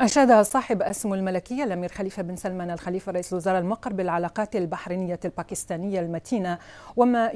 أشاد صاحب السمو الملكية الأمير خليفة بن سلمان الخليفة رئيس الوزراء المقر بالعلاقات البحرينية الباكستانية المتينة وما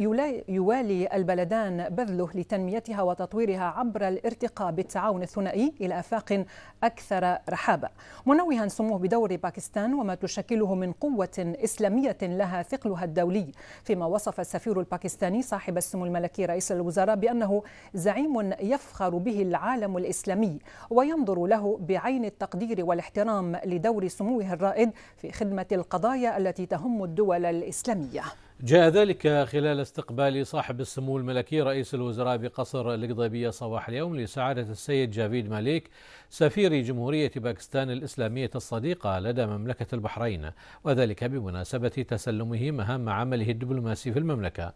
يوالي البلدان بذله لتنميتها وتطويرها عبر الارتقاء بالتعاون الثنائي إلى آفاق أكثر رحابة منوها سموه بدور باكستان وما تشكله من قوة إسلامية لها ثقلها الدولي فيما وصف السفير الباكستاني صاحب السمو الملكي رئيس الوزراء بأنه زعيم يفخر به العالم الإسلامي وينظر له بعين التقدير التقدير والاحترام لدور سموه الرائد في خدمة القضايا التي تهم الدول الإسلامية جاء ذلك خلال استقبال صاحب السمو الملكي رئيس الوزراء بقصر القضيبية صباح اليوم لسعادة السيد جافيد ماليك سفير جمهورية باكستان الإسلامية الصديقة لدى مملكة البحرين وذلك بمناسبة تسلمه مهام عمله الدبلوماسي في المملكة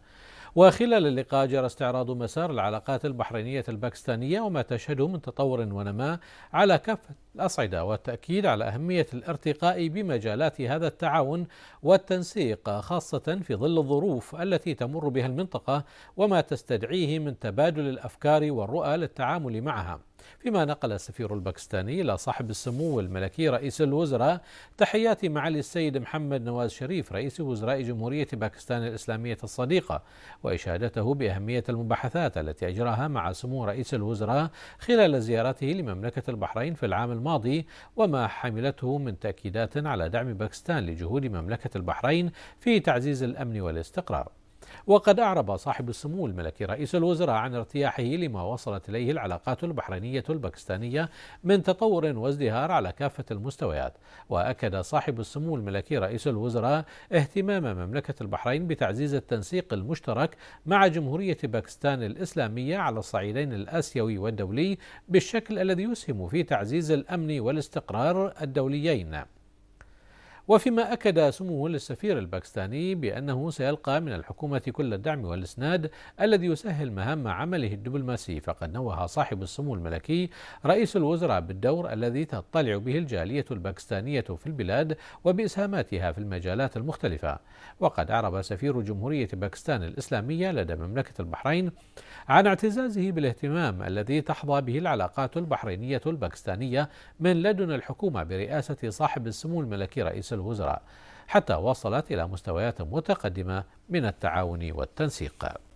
وخلال اللقاء جرى استعراض مسار العلاقات البحرينية الباكستانية وما تشهده من تطور ونماء على كافة الأصعدة والتأكيد على أهمية الارتقاء بمجالات هذا التعاون والتنسيق خاصة في ظل الظروف التي تمر بها المنطقة وما تستدعيه من تبادل الأفكار والرؤى للتعامل معها فيما نقل السفير الباكستاني إلى صاحب السمو الملكي رئيس الوزراء تحياتي معالي السيد محمد نواز شريف رئيس وزراء جمهورية باكستان الإسلامية الصديقة وإشادته بأهمية المباحثات التي أجراها مع سمو رئيس الوزراء خلال زيارته لمملكة البحرين في العام الماضي وما حملته من تأكيدات على دعم باكستان لجهود مملكة البحرين في تعزيز الأمن والاستقرار وقد أعرب صاحب السمو الملكي رئيس الوزراء عن ارتياحه لما وصلت إليه العلاقات البحرينية الباكستانية من تطور وازدهار على كافة المستويات وأكد صاحب السمو الملكي رئيس الوزراء اهتمام مملكة البحرين بتعزيز التنسيق المشترك مع جمهورية باكستان الإسلامية على الصعيدين الآسيوي والدولي بالشكل الذي يسهم في تعزيز الأمن والاستقرار الدوليين وفيما أكد سمو للسفير الباكستاني بأنه سيلقى من الحكومة كل الدعم والإسناد الذي يسهل مهام عمله الدبلوماسي فقد نوه صاحب السمو الملكي رئيس الوزراء بالدور الذي تطلع به الجالية الباكستانية في البلاد وبإسهاماتها في المجالات المختلفة وقد أعرب سفير جمهورية باكستان الإسلامية لدى مملكة البحرين عن اعتزازه بالاهتمام الذي تحظى به العلاقات البحرينية الباكستانية من لدن الحكومة برئاسة صاحب السمو الملكي رئيس الوزراء حتى وصلت إلى مستويات متقدمة من التعاون والتنسيق